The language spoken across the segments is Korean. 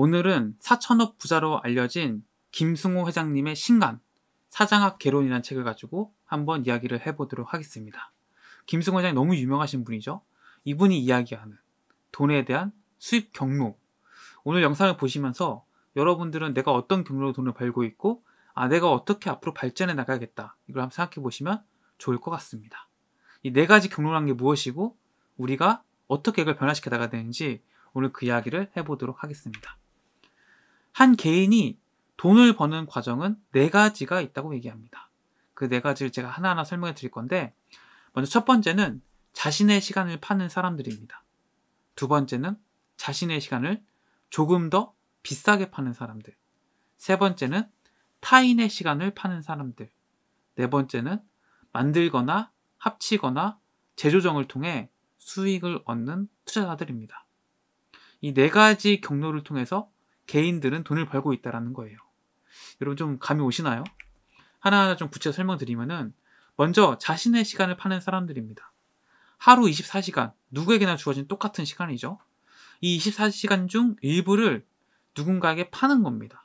오늘은 4천억 부자로 알려진 김승호 회장님의 신간 사장학 개론이라는 책을 가지고 한번 이야기를 해보도록 하겠습니다. 김승호 회장이 너무 유명하신 분이죠. 이분이 이야기하는 돈에 대한 수입 경로. 오늘 영상을 보시면서 여러분들은 내가 어떤 경로로 돈을 벌고 있고 아 내가 어떻게 앞으로 발전해 나가야겠다 이걸 한번 생각해 보시면 좋을 것 같습니다. 이 네 가지 경로란 게 무엇이고 우리가 어떻게 이걸 변화시켜 나가야 되는지 오늘 그 이야기를 해보도록 하겠습니다. 한 개인이 돈을 버는 과정은 네 가지가 있다고 얘기합니다. 그 네 가지를 제가 하나하나 설명해 드릴 건데, 먼저 첫 번째는 자신의 시간을 파는 사람들입니다. 두 번째는 자신의 시간을 조금 더 비싸게 파는 사람들. 세 번째는 타인의 시간을 파는 사람들. 네 번째는 만들거나 합치거나 재조정을 통해 수익을 얻는 투자자들입니다. 이 네 가지 경로를 통해서 개인들은 돈을 벌고 있다라는 거예요. 여러분 좀 감이 오시나요? 하나하나 좀 구체로 설명드리면은 먼저 자신의 시간을 파는 사람들입니다. 하루 24시간 누구에게나 주어진 똑같은 시간이죠. 이 24시간 중 일부를 누군가에게 파는 겁니다.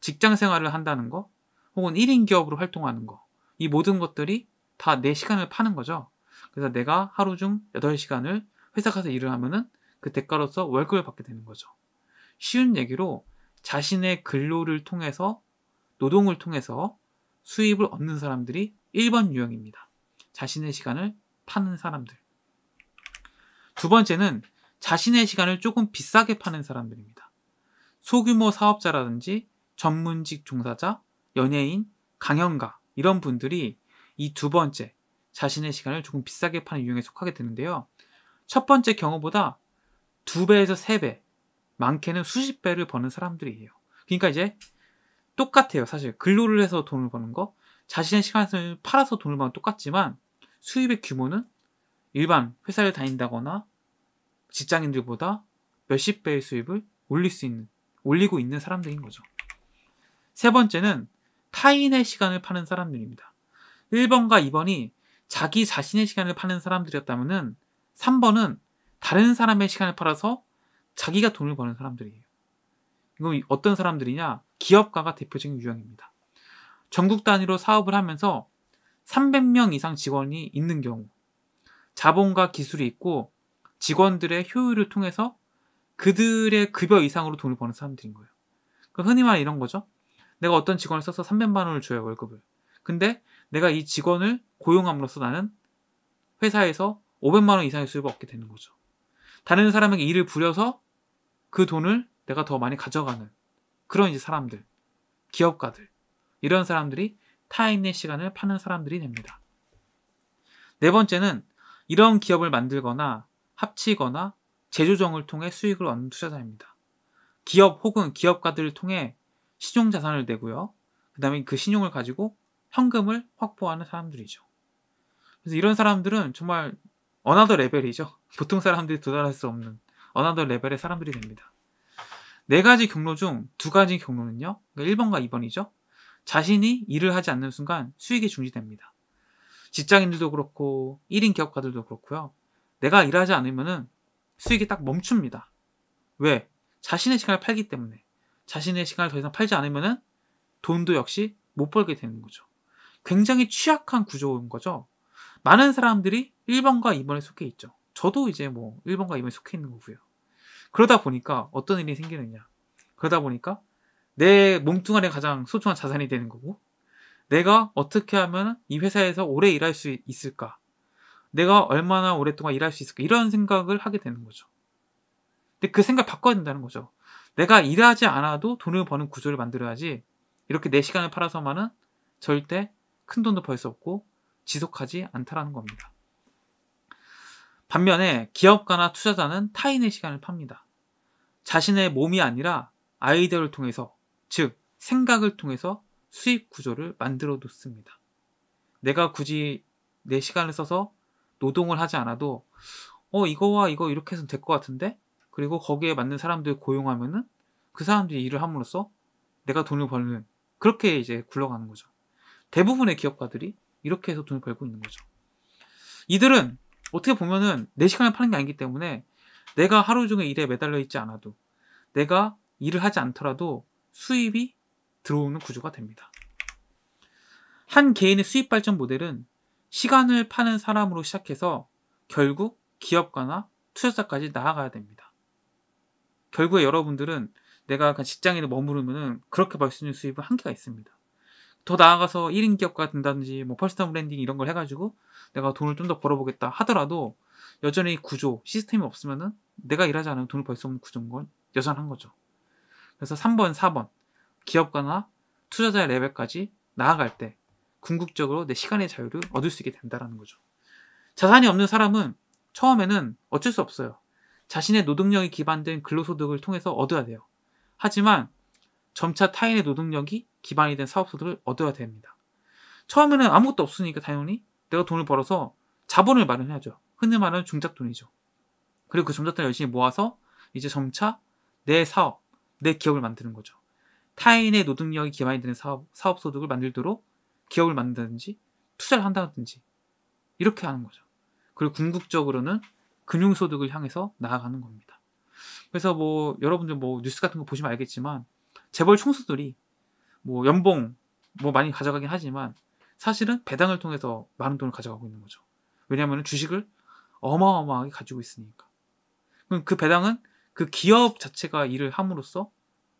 직장 생활을 한다는 거, 혹은 1인 기업으로 활동하는 거, 이 모든 것들이 다 내 시간을 파는 거죠. 그래서 내가 하루 중 8시간을 회사 가서 일을 하면은 그 대가로서 월급을 받게 되는 거죠. 쉬운 얘기로 자신의 근로를 통해서 노동을 통해서 수입을 얻는 사람들이 1번 유형입니다. 자신의 시간을 파는 사람들. 두 번째는 자신의 시간을 조금 비싸게 파는 사람들입니다. 소규모 사업자라든지 전문직 종사자, 연예인, 강연가 이런 분들이 이 두 번째 자신의 시간을 조금 비싸게 파는 유형에 속하게 되는데요. 첫 번째 경우보다 두 배에서 세 배, 많게는 수십 배를 버는 사람들이에요. 그러니까 이제 똑같아요. 사실 근로를 해서 돈을 버는 거, 자신의 시간을 팔아서 돈을 버는 똑같지만 수입의 규모는 일반 회사를 다닌다거나 직장인들보다 몇십 배의 수입을 올릴 수 있는, 올리고 있는 사람들인 거죠. 세 번째는 타인의 시간을 파는 사람들입니다. 1번과 2번이 자기 자신의 시간을 파는 사람들이었다면 3번은 다른 사람의 시간을 팔아서 자기가 돈을 버는 사람들이에요. 이건 어떤 사람들이냐? 기업가가 대표적인 유형입니다. 전국 단위로 사업을 하면서 300명 이상 직원이 있는 경우 자본과 기술이 있고 직원들의 효율을 통해서 그들의 급여 이상으로 돈을 버는 사람들인 거예요. 그러니까 흔히 말하는 이런 거죠. 내가 어떤 직원을 써서 300만 원을 줘요, 월급을. 근데 내가 이 직원을 고용함으로써 나는 회사에서 500만 원 이상의 수입을 얻게 되는 거죠. 다른 사람에게 일을 부려서 그 돈을 내가 더 많이 가져가는 그런 이제 사람들, 기업가들 이런 사람들이 타인의 시간을 파는 사람들이 됩니다. 네 번째는 이런 기업을 만들거나 합치거나 재조정을 통해 수익을 얻는 투자자입니다. 기업 혹은 기업가들을 통해 신용 자산을 내고요. 그다음에 그 신용을 가지고 현금을 확보하는 사람들이죠. 그래서 이런 사람들은 정말 어나더 레벨이죠. 보통 사람들이 도달할 수 없는 어나더 레벨의 사람들이 됩니다. 네 가지 경로 중 두 가지 경로는요. 1번과 그러니까 2번이죠. 자신이 일을 하지 않는 순간 수익이 중지됩니다. 직장인들도 그렇고 1인 기업가들도 그렇고요. 내가 일하지 않으면은 수익이 딱 멈춥니다. 왜? 자신의 시간을 팔기 때문에. 자신의 시간을 더 이상 팔지 않으면은 돈도 역시 못 벌게 되는 거죠. 굉장히 취약한 구조인 거죠. 많은 사람들이 1번과 2번에 속해 있죠. 저도 이제 뭐 1번과 2번에 속해 있는 거고요. 그러다 보니까 어떤 일이 생기느냐. 그러다 보니까 내 몸뚱아리 가장 소중한 자산이 되는 거고 내가 어떻게 하면 이 회사에서 오래 일할 수 있을까? 내가 얼마나 오랫동안 일할 수 있을까? 이런 생각을 하게 되는 거죠. 근데 그 생각 바꿔야 된다는 거죠. 내가 일하지 않아도 돈을 버는 구조를 만들어야지 이렇게 내 시간을 팔아서만은 절대 큰 돈도 벌 수 없고 지속하지 않다라는 겁니다. 반면에 기업가나 투자자는 타인의 시간을 팝니다. 자신의 몸이 아니라 아이디어를 통해서, 즉, 생각을 통해서 수익 구조를 만들어 놓습니다. 내가 굳이 내 시간을 써서 노동을 하지 않아도, 어, 이거와 이거 이렇게 해서 될 것 같은데? 그리고 거기에 맞는 사람들 고용하면은 그 사람들이 일을 함으로써 내가 돈을 벌는, 그렇게 이제 굴러가는 거죠. 대부분의 기업가들이 이렇게 해서 돈을 벌고 있는 거죠. 이들은 어떻게 보면은 내 시간을 파는 게 아니기 때문에 내가 하루 종일 일에 매달려 있지 않아도 내가 일을 하지 않더라도 수입이 들어오는 구조가 됩니다. 한 개인의 수입 발전 모델은 시간을 파는 사람으로 시작해서 결국 기업가나 투자자까지 나아가야 됩니다. 결국에 여러분들은 내가 직장에 머무르면 그렇게 벌 수 있는 수입은 한계가 있습니다. 더 나아가서 1인 기업가 된다든지 뭐 퍼스널 브랜딩 이런 걸 해가지고 내가 돈을 좀 더 벌어보겠다 하더라도 여전히 구조 시스템이 없으면은 내가 일하지 않으면 돈을 벌 수 없는 구조인 건 여전한 거죠. 그래서 3번, 4번 기업가나 투자자의 레벨까지 나아갈 때 궁극적으로 내 시간의 자유를 얻을 수 있게 된다라는 거죠. 자산이 없는 사람은 처음에는 어쩔 수 없어요. 자신의 노동력이 기반된 근로소득을 통해서 얻어야 돼요. 하지만 점차 타인의 노동력이 기반이 된 사업소득을 얻어야 됩니다. 처음에는 아무것도 없으니까 당연히 내가 돈을 벌어서 자본을 마련해야죠. 흔히 말하는 중작돈이죠. 그리고 그 점자돈을 열심히 모아서 이제 점차 내 사업, 내 기업을 만드는 거죠. 타인의 노동력이 기반이 되는 사업, 사업 소득을 만들도록 기업을 만든다든지 투자를 한다든지 이렇게 하는 거죠. 그리고 궁극적으로는 금융소득을 향해서 나아가는 겁니다. 그래서 뭐 여러분들 뭐 뉴스 같은 거 보시면 알겠지만 재벌 총수들이 뭐 연봉 뭐 많이 가져가긴 하지만 사실은 배당을 통해서 많은 돈을 가져가고 있는 거죠. 왜냐하면 주식을 어마어마하게 가지고 있으니까. 그럼 그 배당은 그 기업 자체가 일을 함으로써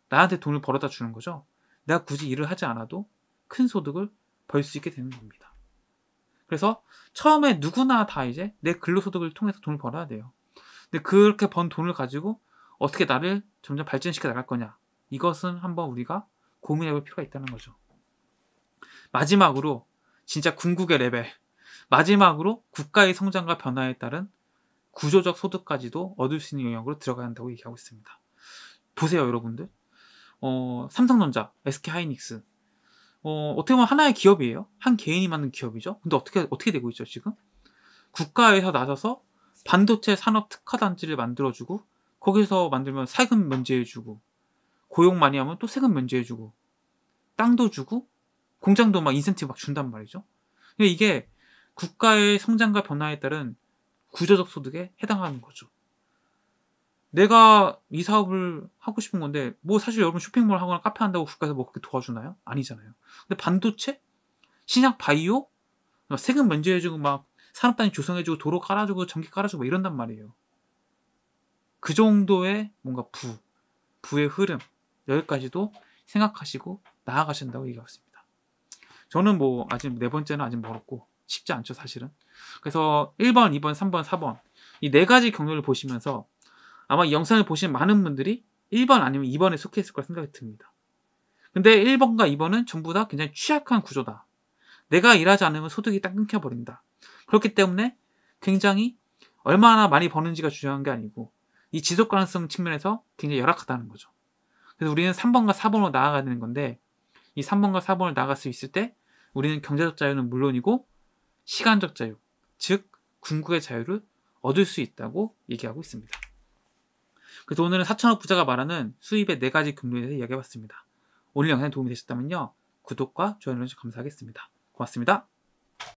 나한테 돈을 벌어다 주는 거죠. 내가 굳이 일을 하지 않아도 큰 소득을 벌 수 있게 되는 겁니다. 그래서 처음에 누구나 다 이제 내 근로소득을 통해서 돈을 벌어야 돼요. 근데 그렇게 번 돈을 가지고 어떻게 나를 점점 발전시켜 나갈 거냐. 이것은 한번 우리가 고민해 볼 필요가 있다는 거죠. 마지막으로 진짜 궁극의 레벨. 마지막으로 국가의 성장과 변화에 따른 구조적 소득까지도 얻을 수 있는 영역으로 들어가야 한다고 얘기하고 있습니다. 보세요, 여러분들. 어, 삼성전자, SK하이닉스. 어, 어떻게 보면 하나의 기업이에요. 한 개인이 만든 기업이죠. 근데 어떻게, 어떻게 되고 있죠, 지금? 국가에서 나서서 반도체 산업 특화 단지를 만들어주고, 거기서 만들면 세금 면제해주고, 고용 많이 하면 또 세금 면제해주고 땅도 주고 공장도 막 인센티브 막 준단 말이죠. 근데 이게 국가의 성장과 변화에 따른 구조적 소득에 해당하는 거죠. 내가 이 사업을 하고 싶은 건데 뭐 사실 여러분 쇼핑몰 하거나 카페 한다고 국가에서 뭐 그렇게 도와주나요? 아니잖아요. 근데 반도체, 신약 바이오, 세금 면제해주고 막 산업단위 조성해주고 도로 깔아주고 전기 깔아주고 막 이런단 말이에요. 그 정도의 뭔가 부, 부의 흐름, 여기까지도 생각하시고 나아가신다고 얘기하고 있습니다. 저는 뭐 아직 네 번째는 아직 멀었고 쉽지 않죠 사실은. 그래서 1번, 2번, 3번, 4번 이 네 가지 경로를 보시면서 아마 영상을 보신 많은 분들이 1번 아니면 2번에 속해 있을 거라 생각이 듭니다. 근데 1번과 2번은 전부 다 굉장히 취약한 구조다. 내가 일하지 않으면 소득이 딱 끊겨버린다. 그렇기 때문에 굉장히 얼마나 많이 버는지가 중요한 게 아니고 이 지속 가능성 측면에서 굉장히 열악하다는 거죠. 그래서 우리는 3번과 4번으로 나아가는 야되 건데 이 3번과 4번을 나아갈 수 있을 때 우리는 경제적 자유는 물론이고 시간적 자유, 즉 궁극의 자유를 얻을 수 있다고 얘기하고 있습니다. 그래서 오늘은 4천억 부자가 말하는 수입의 4 가지 경로에 대해서 이야기해봤습니다. 오늘 영상이 도움이 되셨다면요. 구독과 좋아요 눌러주셔서 감사하겠습니다. 고맙습니다.